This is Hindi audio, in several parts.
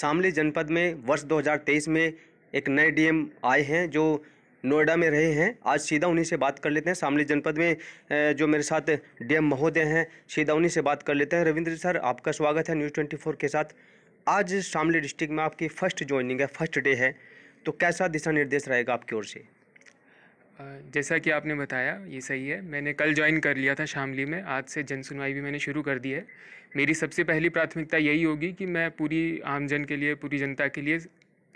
शामली जनपद में वर्ष 2023 में एक नए डीएम आए हैं जो नोएडा में रहे हैं आज सीधा उन्हीं से बात कर लेते हैं शामली जनपद में जो मेरे साथ डीएम महोदय हैं सीधा उन्हीं से बात कर लेते हैं रविंद्र सर आपका स्वागत है न्यूज़ ट्वेंटी फोर के साथ आज शामली डिस्ट्रिक्ट में आपकी फर्स्ट ज्वाइनिंग है फर्स्ट डे है तो कैसा दिशा निर्देश रहेगा आपकी ओर से जैसा कि आपने बताया ये सही है मैंने कल ज्वाइन कर लिया था शामली में आज से जन सुनवाई भी मैंने शुरू कर दी है मेरी सबसे पहली प्राथमिकता यही होगी कि मैं पूरी आमजन के लिए पूरी जनता के लिए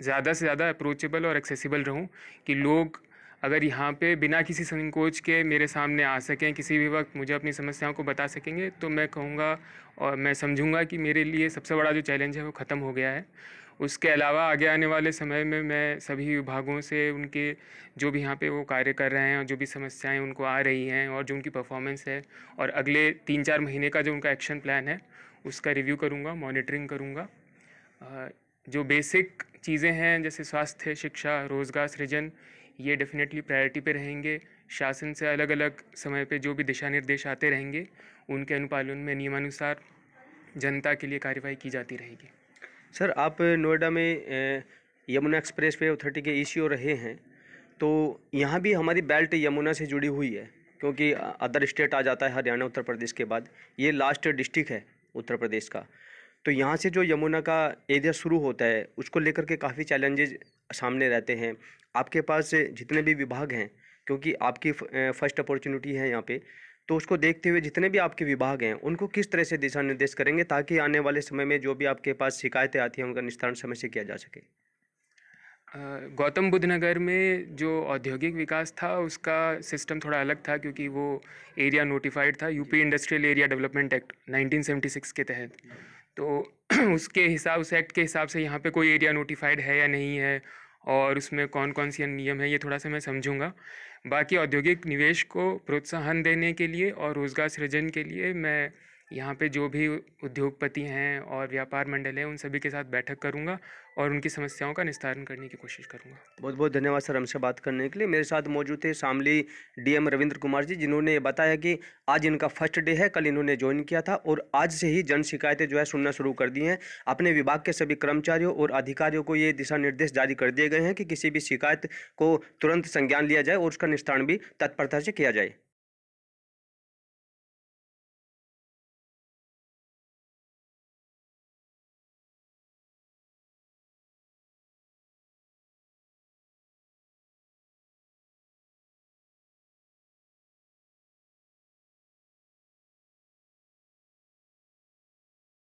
ज़्यादा से ज़्यादा अप्रोचेबल और एक्सेसिबल रहूं कि लोग अगर यहाँ पे बिना किसी संकोच के मेरे सामने आ सकें किसी भी वक्त मुझे अपनी समस्याओं को बता सकेंगे तो मैं कहूँगा और मैं समझूँगा कि मेरे लिए सबसे बड़ा जो चैलेंज है वो ख़त्म हो गया है उसके अलावा आगे आने वाले समय में मैं सभी विभागों से उनके जो भी यहाँ पे वो कार्य कर रहे हैं और जो भी समस्याएं उनको आ रही हैं और जो उनकी परफॉर्मेंस है और अगले तीन चार महीने का जो उनका एक्शन प्लान है उसका रिव्यू करूँगा मॉनिटरिंग करूँगा जो बेसिक चीज़ें हैं जैसे स्वास्थ्य शिक्षा रोज़गार सृजन ये डेफिनेटली प्रायोरिटी पे रहेंगे शासन से अलग अलग समय पे जो भी दिशा निर्देश आते रहेंगे उनके अनुपालन में नियमानुसार जनता के लिए कार्यवाही की जाती रहेगी सर आप नोएडा में यमुना एक्सप्रेस वे अथॉरिटी के ई रहे हैं तो यहाँ भी हमारी बेल्ट यमुना से जुड़ी हुई है क्योंकि अदर स्टेट आ जाता है हरियाणा उत्तर प्रदेश के बाद ये लास्ट डिस्ट्रिक्ट है उत्तर प्रदेश का तो यहाँ से जो यमुना का एरिया शुरू होता है उसको लेकर के काफ़ी चैलेंजेज सामने रहते हैं आपके पास जितने भी विभाग हैं क्योंकि आपकी फर्स्ट अपॉर्चुनिटी है यहाँ पे तो उसको देखते हुए जितने भी आपके विभाग हैं उनको किस तरह से दिशा निर्देश करेंगे ताकि आने वाले समय में जो भी आपके पास शिकायतें आती हैं उनका निस्तारण समय से किया जा सके गौतम बुद्ध नगर में जो औद्योगिक विकास था उसका सिस्टम थोड़ा अलग था क्योंकि वो एरिया नोटिफाइड था UP industrial area development act 1976 के तहत तो उसके हिसाब उस एक्ट के हिसाब से यहाँ पे कोई एरिया नोटिफाइड है या नहीं है और उसमें कौन कौन से नियम है ये थोड़ा सा मैं समझूंगा बाकी औद्योगिक निवेश को प्रोत्साहन देने के लिए और रोज़गार सृजन के लिए मैं यहाँ पे जो भी उद्योगपति हैं और व्यापार मंडल हैं उन सभी के साथ बैठक करूँगा और उनकी समस्याओं का निस्तारण करने की कोशिश करूँगा बहुत बहुत धन्यवाद सर हमसे बात करने के लिए मेरे साथ मौजूद थे शामली डीएम रविंद्र कुमार जी जिन्होंने ये बताया कि आज इनका फर्स्ट डे है कल इन्होंने ज्वाइन किया था और आज से ही जन शिकायतें जो है सुनना शुरू कर दी हैं अपने विभाग के सभी कर्मचारियों और अधिकारियों को ये दिशा निर्देश जारी कर दिए गए हैं कि किसी भी शिकायत को तुरंत संज्ञान लिया जाए और उसका निस्तारण भी तत्परता से किया जाए